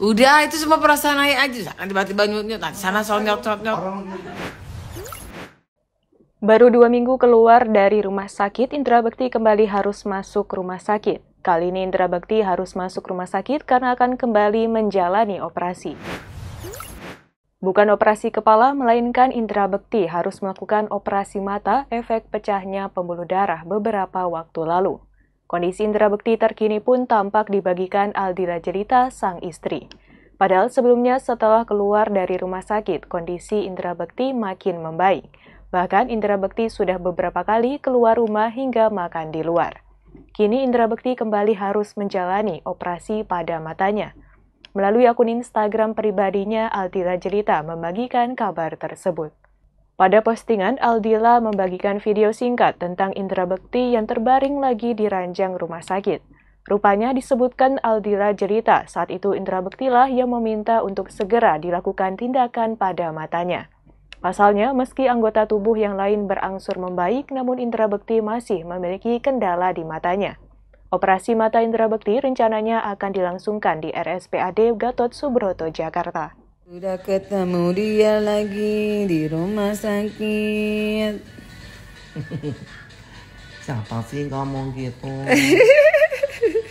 udah itu semua perasaan ayah aja jangan tiba-tiba nyut-nyut nanti sana soal nyot-nyot Baru dua minggu keluar dari rumah sakit, Indra Bekti kembali harus masuk rumah sakit. Kali ini Indra Bekti harus masuk rumah sakit karena akan kembali menjalani operasi. Bukan operasi kepala, melainkan Indra Bekti harus melakukan operasi mata efek pecahnya pembuluh darah beberapa waktu lalu. Kondisi Indra Bekti terkini pun tampak dibagikan Aldira Jelita, sang istri. Padahal sebelumnya setelah keluar dari rumah sakit, kondisi Indra Bekti makin membaik. Bahkan Indra Bekti sudah beberapa kali keluar rumah hingga makan di luar. Kini Indra Bekti kembali harus menjalani operasi pada matanya. Melalui akun Instagram pribadinya, Aldira Jelita membagikan kabar tersebut. Pada postingan, Aldila membagikan video singkat tentang Indra Bekti yang terbaring lagi di ranjang rumah sakit. Rupanya disebutkan Aldila cerita saat itu Indra Bektilah yang meminta untuk segera dilakukan tindakan pada matanya. Pasalnya, meski anggota tubuh yang lain berangsur membaik, namun Indra Bekti masih memiliki kendala di matanya. Operasi mata Indra Bekti rencananya akan dilangsungkan di RSPAD Gatot Subroto, Jakarta. Sudah ketemu dia lagi di rumah sakit. Siapa sih ngomong gitu?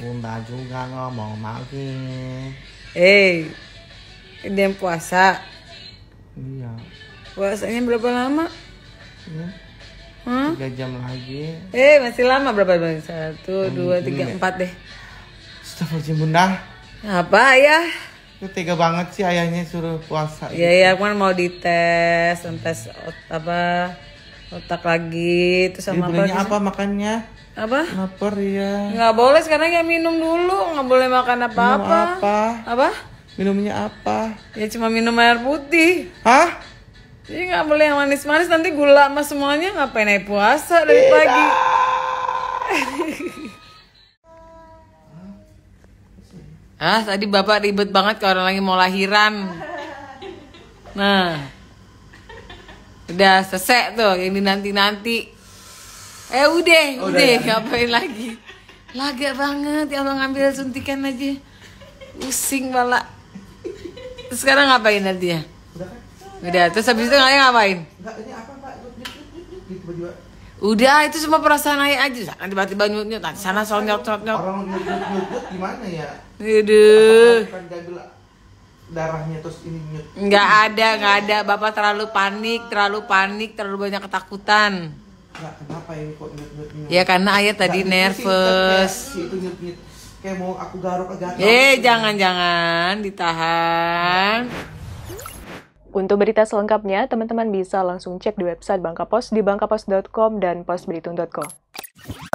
Bunda juga ngomong lagi. Eh, hey, dia puasa. Iya. Puasanya berapa lama? Hmm? Tiga jam lagi. Eh, hey, masih lama berapa bang? Satu, dua, tiga, ya? empat deh. Stop Bunda. Apa ya? itu tega banget sih ayahnya suruh puasa iya gitu. iya aku kan mau dites tes apa otak lagi itu sama Jadi apa apa makannya apa lapar ya nggak boleh sekarang ya minum dulu nggak boleh makan apa apa minum apa apa minumnya apa ya cuma minum air putih hah jadi nggak boleh yang manis-manis nanti gula sama semuanya ngapain naik puasa dari Tidak. pagi ah tadi bapak ribet banget kalau orang lagi mau lahiran nah udah sesek tuh ini nanti nanti eh udah oh, udah, udah ngapain lagi lagak banget ya Allah ngambil suntikan aja pusing malah sekarang ngapain nantinya udah, udah terus habis itu ngapain enggak ini apa pak tiba-tiba Udah itu semua perasaan ayah aja. Jangan tiba-tiba nyut nyut. Nanti sana soal nyot nyot nyot. Orang nyut nyut nyut gimana ya? Aduh. darahnya terus ini nyut. Nggak ada nggak ada. Bapak terlalu panik terlalu panik terlalu banyak ketakutan. Nggak kenapa ini kok nyut nyut nyut. Ya karena ayah tadi nervous. nervous. Itu nyut nyut. Kayak mau aku garuk agak. Eh jangan jangan ditahan. Untuk berita selengkapnya, teman-teman bisa langsung cek di website Bangka Pos di bangkapos.com dan posberitung.com.